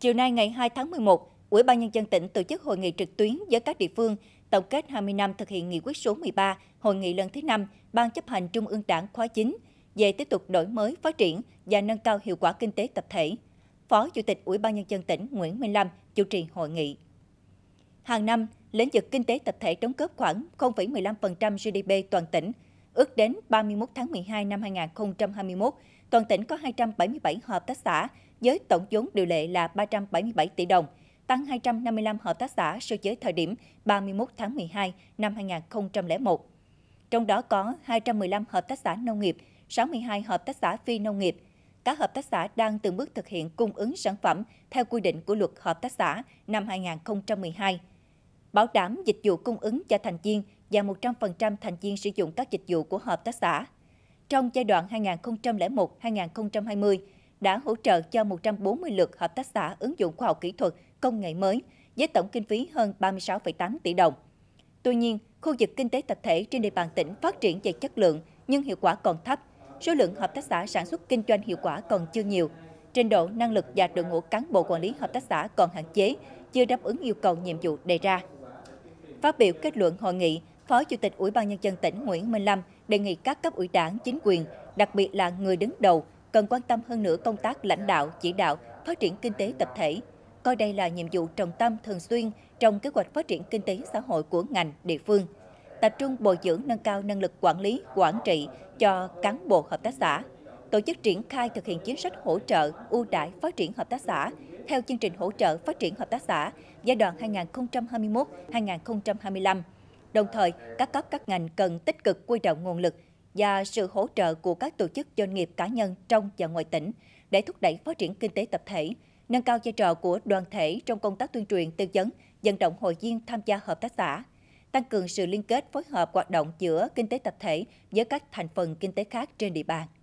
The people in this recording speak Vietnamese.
Chiều nay ngày 2 tháng 11, Ủy ban Nhân dân tỉnh tổ chức hội nghị trực tuyến với các địa phương tổng kết 20 năm thực hiện nghị quyết số 13, hội nghị lần thứ 5, Ban chấp hành Trung ương Đảng khóa 9 về tiếp tục đổi mới, phát triển và nâng cao hiệu quả kinh tế tập thể. Phó Chủ tịch Ủy ban Nhân dân tỉnh Nguyễn Minh Lâm chủ trì hội nghị. Hàng năm, lĩnh vực kinh tế tập thể đóng góp khoảng 0,15% GDP toàn tỉnh, Ước đến 31 tháng 12 năm 2021, toàn tỉnh có 277 hợp tác xã với tổng vốn điều lệ là 377 tỷ đồng, tăng 255 hợp tác xã so với thời điểm 31 tháng 12 năm 2001. Trong đó có 215 hợp tác xã nông nghiệp, 62 hợp tác xã phi nông nghiệp. Các hợp tác xã đang từng bước thực hiện cung ứng sản phẩm theo quy định của luật hợp tác xã năm 2012 bảo đảm dịch vụ cung ứng cho thành viên và 100% thành viên sử dụng các dịch vụ của hợp tác xã. Trong giai đoạn 2001-2020, đã hỗ trợ cho 140 lượt hợp tác xã ứng dụng khoa học kỹ thuật, công nghệ mới với tổng kinh phí hơn 36,8 tỷ đồng. Tuy nhiên, khu vực kinh tế tập thể trên địa bàn tỉnh phát triển về chất lượng nhưng hiệu quả còn thấp. Số lượng hợp tác xã sản xuất kinh doanh hiệu quả còn chưa nhiều. Trình độ, năng lực và đội ngũ cán bộ quản lý hợp tác xã còn hạn chế, chưa đáp ứng yêu cầu nhiệm vụ đề ra. Phát biểu kết luận hội nghị, Phó Chủ tịch Ủy ban Nhân dân tỉnh Nguyễn Minh Lâm đề nghị các cấp ủy đảng, chính quyền, đặc biệt là người đứng đầu, cần quan tâm hơn nữa công tác lãnh đạo, chỉ đạo, phát triển kinh tế tập thể, coi đây là nhiệm vụ trọng tâm thường xuyên trong kế hoạch phát triển kinh tế xã hội của ngành, địa phương. Tập trung bồi dưỡng nâng cao năng lực quản lý, quản trị cho cán bộ hợp tác xã, tổ chức triển khai thực hiện chính sách hỗ trợ ưu đãi phát triển hợp tác xã theo chương trình hỗ trợ phát triển hợp tác xã giai đoạn 2021-2025 Đồng thời, các cấp các ngành cần tích cực quy động nguồn lực và sự hỗ trợ của các tổ chức doanh nghiệp cá nhân trong và ngoài tỉnh để thúc đẩy phát triển kinh tế tập thể, nâng cao vai trò của đoàn thể trong công tác tuyên truyền tư vấn, vận động hội viên tham gia hợp tác xã, tăng cường sự liên kết phối hợp hoạt động giữa kinh tế tập thể với các thành phần kinh tế khác trên địa bàn.